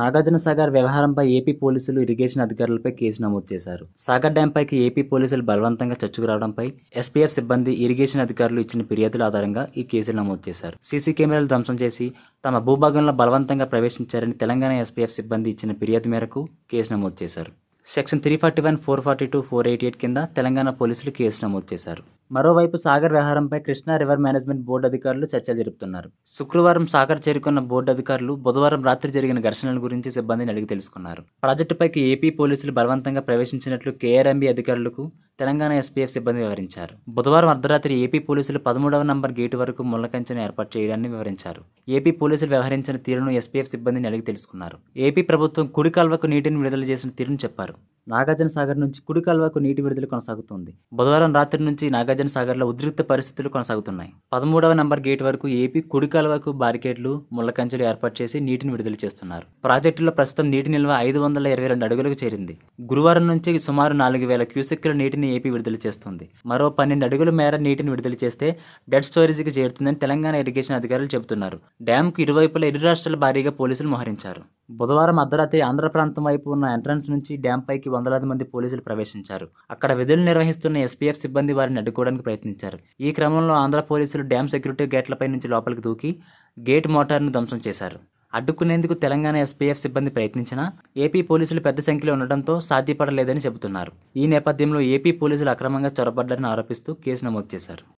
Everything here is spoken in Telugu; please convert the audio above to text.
నాగార్జునసాగర్ వ్యవహారంపై ఏపీ పోలీసులు ఇరిగేషన్ అధికారులపై కేసు నమోదు చేశారు సాగర్ డ్యాంపైకి ఏపీ పోలీసులు బలవంతంగా చచ్చుకురావడంపై ఎస్పీఎఫ్ సిబ్బంది ఇరిగేషన్ అధికారులు ఇచ్చిన ఫిర్యాదుల ఆధారంగా ఈ కేసులు నమోదు చేశారు సీసీ కెమెరాలు ధ్వంసం చేసి తమ భూభాగంలో బలవంతంగా ప్రవేశించారని తెలంగాణ ఎస్పీఎఫ్ సిబ్బంది ఇచ్చిన ఫిర్యాదు మేరకు కేసు నమోదు చేశారు section three forty one four forty two four eighty eight కింద తెలంగాణ పోలీసులు కేసు నమోదు చేశారు మరోవైపు సాగర్ వ్యవహారంపై కృష్ణా రివర్ మేనేజ్మెంట్ బోర్డు అధికారులు చర్చలు జరుపుతున్నారు శుక్రవారం సాగర్ చేరుకున్న బోర్డు అధికారులు బుధవారం రాత్రి జరిగిన ఘర్షణల గురించి సిబ్బందిని అడిగి తెలుసుకున్నారు ప్రాజెక్టుపైకి ఏపీ పోలీసులు బలవంతంగా ప్రవేశించినట్లు కేఆర్ఎంబీ అధికారులకు తెలంగాణ ఎస్పీఎఫ్ సిబ్బంది వివరించారు బుధవారం అర్ధరాత్రి ఏపీ పోలీసులు పదమూడవ నంబర్ గేటు వరకు ముళ్లకంచెను ఏర్పాటు చేయడాన్ని వివరించారు ఏపీ పోలీసులు వ్యవహరించిన తీరును ఎస్పీఎఫ్ సిబ్బందిని అడిగి తెలుసుకున్నారు ఏపీ ప్రభుత్వం కుడి కాల్వకు నీటిని విడుదల చేసిన తీరును చెప్పారు నాగార్జున సాగర్ నుంచి కుడి కాల్వకు నీటి విడుదల కొనసాగుతుంది బుధవారం రాత్రి నుంచి నాగార్జున మల్లికార్జున సాగర్లో ఉద్రిక్త పరిస్థితులు కొనసాగుతున్నాయి పదమూడవ నంబర్ గేట్ వరకు ఏపీ కుడి కాలువకు బారికేడ్లు ముళ్లకంచెలు ఏర్పాటు చేసి నీటిని విడుదల చేస్తున్నారు ప్రాజెక్టులో ప్రస్తుతం నీటి నిల్వ ఐదు వందల ఇరవై రెండు అడుగులకు చేరింది గురువారం నుంచి సుమారు నాలుగు వేల క్యూసెక్కుల నీటిని ఏపీ విడుదల చేస్తుంది మరో పన్నెండు అడుగుల మేర నీటిని విడుదల చేస్తే డెడ్ స్టోరేజీకి చేరుతుందని తెలంగాణ ఇరిగేషన్ అధికారులు చెబుతున్నారు డ్యాంకు ఇరువైపులా ఇరు రాష్ట్రాల భారీగా పోలీసులు మోహరించారు బుధవారం అర్ధరాత్రి ఆంధ్ర ప్రాంతం వైపు ఉన్న ఎంట్రన్స్ నుంచి డ్యాం పైకి వందలాది మంది పోలీసులు ప్రవేశించారు అక్కడ విధులు నిర్వహిస్తున్న ఎస్పీఎఫ్ సిబ్బంది వారిని అడ్డుకోవడానికి ప్రయత్నించారు ఈ క్రమంలో ఆంధ్ర పోలీసులు డ్యాం సెక్యూరిటీ గేట్లపై నుంచి లోపలికి దూకి గేట్ మోటార్ను ధ్వంసం చేశారు అడ్డుకునేందుకు తెలంగాణ ఎస్పీఎఫ్ సిబ్బంది ప్రయత్నించినా ఏపీ పోలీసులు పెద్ద సంఖ్యలో ఉండడంతో సాధ్యపడలేదని చెబుతున్నారు ఈ నేపథ్యంలో ఏపీ పోలీసులు అక్రమంగా చొరబడ్డారని ఆరోపిస్తూ కేసు నమోదు చేశారు